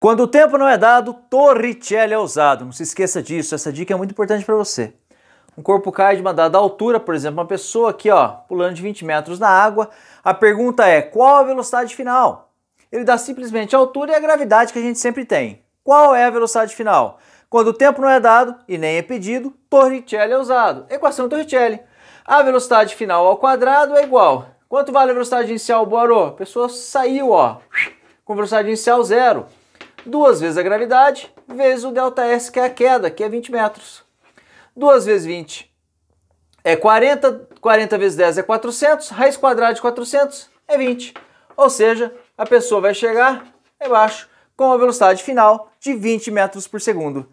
Quando o tempo não é dado, Torricelli é usado. Não se esqueça disso, essa dica é muito importante para você. Um corpo cai de uma dada altura, por exemplo, uma pessoa aqui, ó, pulando de 20 metros na água. A pergunta é: qual a velocidade final? Ele dá simplesmente a altura e a gravidade que a gente sempre tem. Qual é a velocidade final? Quando o tempo não é dado e nem é pedido, Torricelli é usado. Equação Torricelli. A velocidade final ao quadrado é igual. Quanto vale a velocidade inicial, Boarô? A pessoa saiu, ó, com velocidade inicial zero. 2 vezes a gravidade, vezes o ΔS, que é a queda, que é 20 metros. 2 vezes 20 é 40, 40 vezes 10 é 400, raiz quadrada de 400 é 20. Ou seja, a pessoa vai chegar, é baixo, com a velocidade final de 20 metros por segundo.